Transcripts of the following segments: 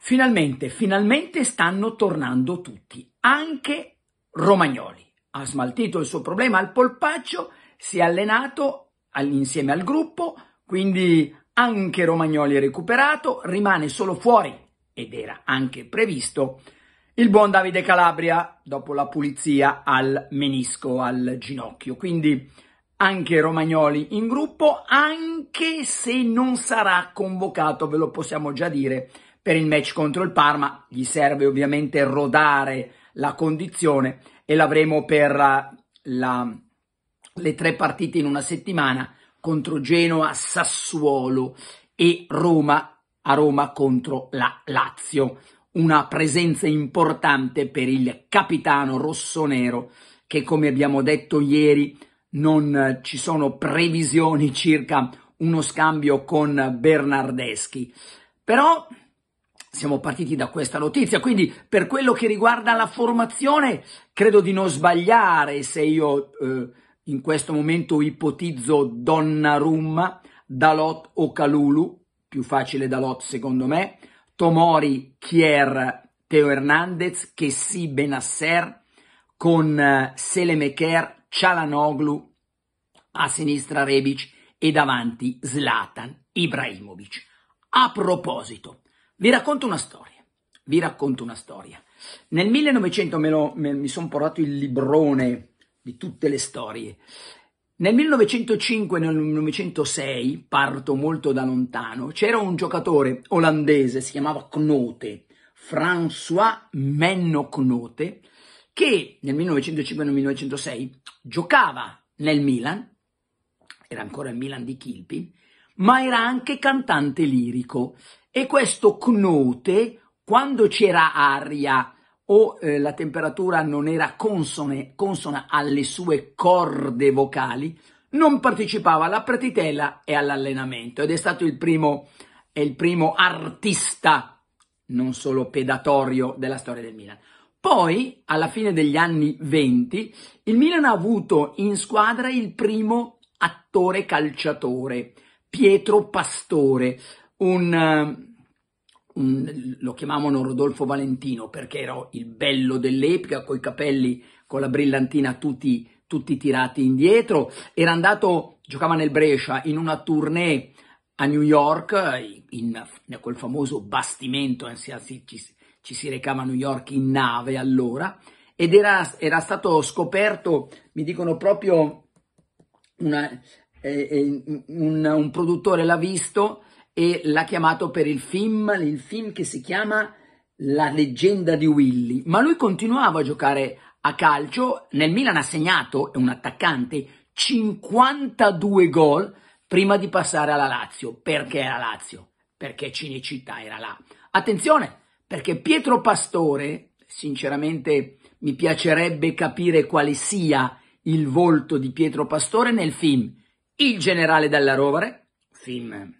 Finalmente, finalmente stanno tornando tutti, anche Romagnoli. Ha smaltito il suo problema al polpaccio, si è allenato insieme al gruppo, quindi anche Romagnoli è recuperato, rimane solo fuori, ed era anche previsto, il buon Davide Calabria dopo la pulizia al menisco, al ginocchio. Quindi anche Romagnoli in gruppo, anche se non sarà convocato, ve lo possiamo già dire, per il match contro il Parma. Gli serve ovviamente rodare la condizione e l'avremo per la, eh, la, le tre partite in una settimana contro Genoa, Sassuolo e Roma a Roma contro la Lazio. Una presenza importante per il capitano rossonero che, come abbiamo detto ieri, non eh, ci sono previsioni circa uno scambio con Bernardeschi. Però siamo partiti da questa notizia, quindi per quello che riguarda la formazione credo di non sbagliare se io eh, in questo momento ipotizzo Donnarumma, Dalot o Calulu, più facile Dalot secondo me, Tomori, Kier, Teo Hernandez, Kessi, Benasser, con eh, Selemeker Cialanoglu, a sinistra Rebic e davanti Zlatan Ibrahimovic. A proposito, vi racconto una storia, vi racconto una storia. Nel 1900 me lo, me, mi sono portato il librone di tutte le storie. Nel 1905 e nel 1906, parto molto da lontano, c'era un giocatore olandese, si chiamava Knote, François Menno Knote, che nel 1905-1906 giocava nel Milan, era ancora il Milan di Kilpin, ma era anche cantante lirico e questo Knote, quando c'era aria o eh, la temperatura non era consone, consona alle sue corde vocali, non partecipava alla pretitela e all'allenamento ed è stato il primo, il primo artista non solo pedatorio della storia del Milan. Poi, alla fine degli anni 20, il Milan ha avuto in squadra il primo attore calciatore, Pietro Pastore, un, um, un, lo chiamavano Rodolfo Valentino perché era il bello dell'epica, coi capelli, con la brillantina tutti, tutti tirati indietro, era andato, giocava nel Brescia in una tournée a New York, in, in quel famoso bastimento, anzi, anzi ci, ci si recava a New York in nave allora, ed era, era stato scoperto, mi dicono proprio una, eh, eh, un, un, produttore l'ha visto e l'ha chiamato per il film, il film che si chiama La leggenda di Willy, ma lui continuava a giocare a calcio, nel Milan ha segnato, è un attaccante, 52 gol prima di passare alla Lazio. Perché era Lazio? Perché Cinecittà era là. Attenzione, perché Pietro Pastore, sinceramente mi piacerebbe capire quale sia il volto di Pietro Pastore nel film Il generale dalla Rovere, film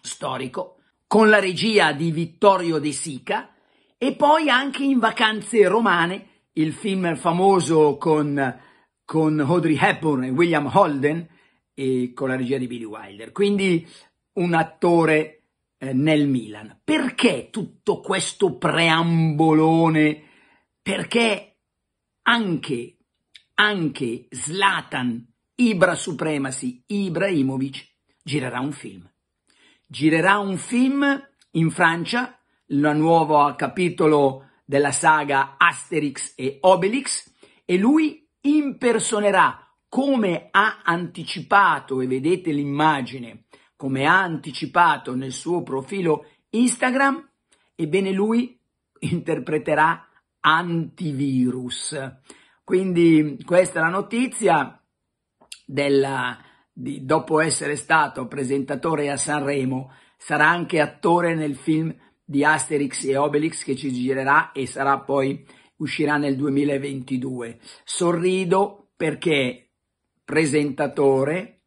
storico, con la regia di Vittorio De Sica e poi anche in Vacanze Romane, il film famoso con, con Audrey Hepburn e William Holden e con la regia di Billy Wilder. Quindi un attore eh, nel Milan. Perché tutto questo preambolone? Perché anche, anche Zlatan, Ibra Supremacy, Ibrahimovic, girerà un film. Girerà un film in Francia, il nuovo capitolo della saga Asterix e Obelix, e lui impersonerà, come ha anticipato, e vedete l'immagine, come ha anticipato nel suo profilo Instagram, ebbene lui interpreterà antivirus. Quindi questa è la notizia della, di, dopo essere stato presentatore a Sanremo, sarà anche attore nel film di Asterix e Obelix che ci girerà e sarà poi uscirà nel 2022. Sorrido perché presentatore,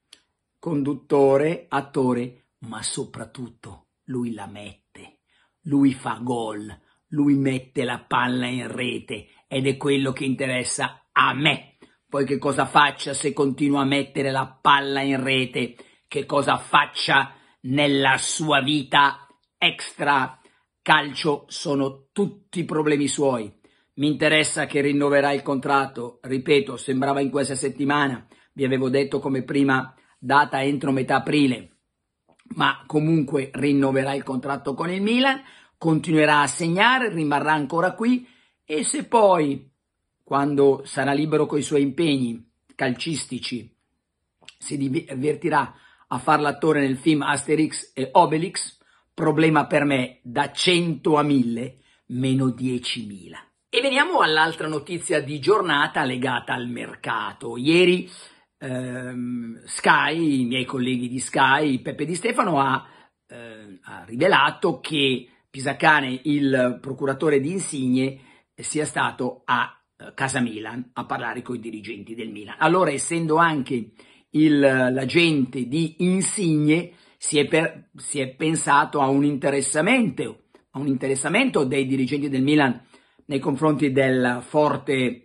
conduttore, attore, ma soprattutto lui la mette, lui fa gol, lui mette la palla in rete ed è quello che interessa a me. Poi che cosa faccia se continua a mettere la palla in rete? Che cosa faccia nella sua vita extra calcio? Sono tutti problemi suoi. Mi interessa che rinnoverà il contratto, ripeto, sembrava in questa settimana, vi avevo detto come prima data entro metà aprile, ma comunque rinnoverà il contratto con il Milan, continuerà a segnare, rimarrà ancora qui e se poi, quando sarà libero con i suoi impegni calcistici, si divertirà a far l'attore nel film Asterix e Obelix, problema per me da 100 a 1000, meno 10.000. E veniamo all'altra notizia di giornata legata al mercato. Ieri ehm, Sky, i miei colleghi di Sky, Peppe Di Stefano ha, eh, ha rivelato che Pisacane, il procuratore di Insigne, sia stato a eh, Casa Milan a parlare con i dirigenti del Milan. Allora, essendo anche il, l'agente di Insigne, si è, per, si è pensato a un, a un interessamento dei dirigenti del Milan nei confronti del forte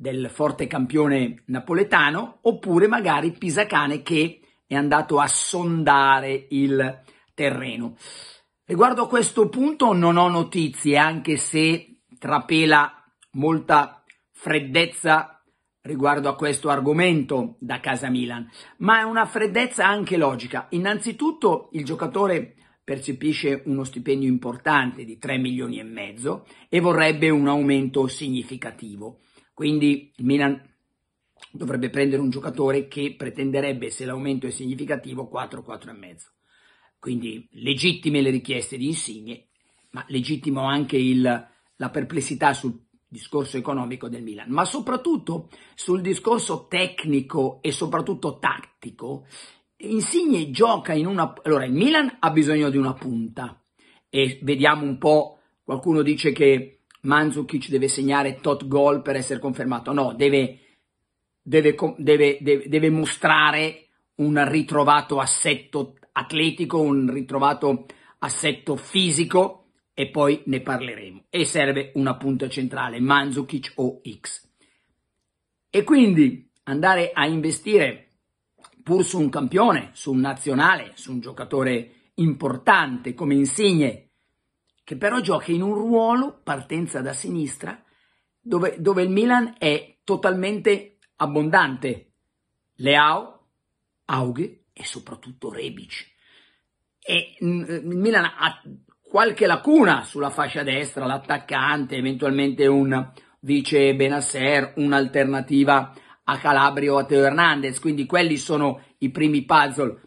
del forte campione napoletano, oppure magari Pisacane che è andato a sondare il terreno. Riguardo a questo punto non ho notizie, anche se trapela molta freddezza riguardo a questo argomento da casa Milan, ma è una freddezza anche logica. Innanzitutto il giocatore percepisce uno stipendio importante di 3 milioni e mezzo e vorrebbe un aumento significativo. Quindi il Milan dovrebbe prendere un giocatore che pretenderebbe, se l'aumento è significativo, 4-4,5. Quindi legittime le richieste di Insigne, ma legittimo anche il, la perplessità sul discorso economico del Milan, ma soprattutto sul discorso tecnico e soprattutto tattico. Insigne gioca in una... Allora, il Milan ha bisogno di una punta e vediamo un po', qualcuno dice che Manzukic deve segnare tot gol per essere confermato, no, deve, deve, deve, deve mostrare un ritrovato assetto atletico, un ritrovato assetto fisico e poi ne parleremo. E serve una punta centrale, Manzukic o X. E quindi andare a investire pur su un campione, su un nazionale, su un giocatore importante come Insigne, che però gioca in un ruolo, partenza da sinistra, dove, dove il Milan è totalmente abbondante. Leao, Aughe e soprattutto Rebic. E mm, eh, il Milan ha qualche lacuna sulla fascia destra, l'attaccante, eventualmente un vice Benasser, un'alternativa a Calabria o a Teo Hernandez, quindi quelli sono i primi puzzle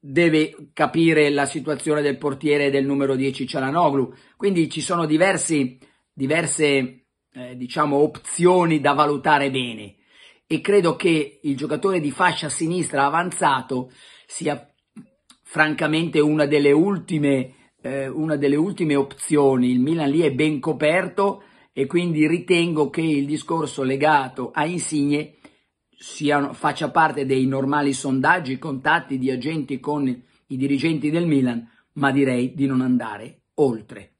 deve capire la situazione del portiere del numero 10 Cialanoglu. Quindi ci sono diversi, diverse eh, diciamo, opzioni da valutare bene e credo che il giocatore di fascia sinistra avanzato sia francamente una delle ultime, eh, una delle ultime opzioni. Il Milan lì è ben coperto e quindi ritengo che il discorso legato a Insigne sia, faccia parte dei normali sondaggi, contatti di agenti con i dirigenti del Milan, ma direi di non andare oltre.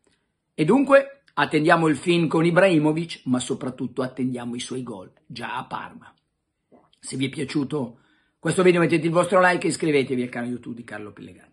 E dunque attendiamo il film con Ibrahimovic, ma soprattutto attendiamo i suoi gol già a Parma. Se vi è piaciuto questo video mettete il vostro like e iscrivetevi al canale YouTube di Carlo Pellegrini.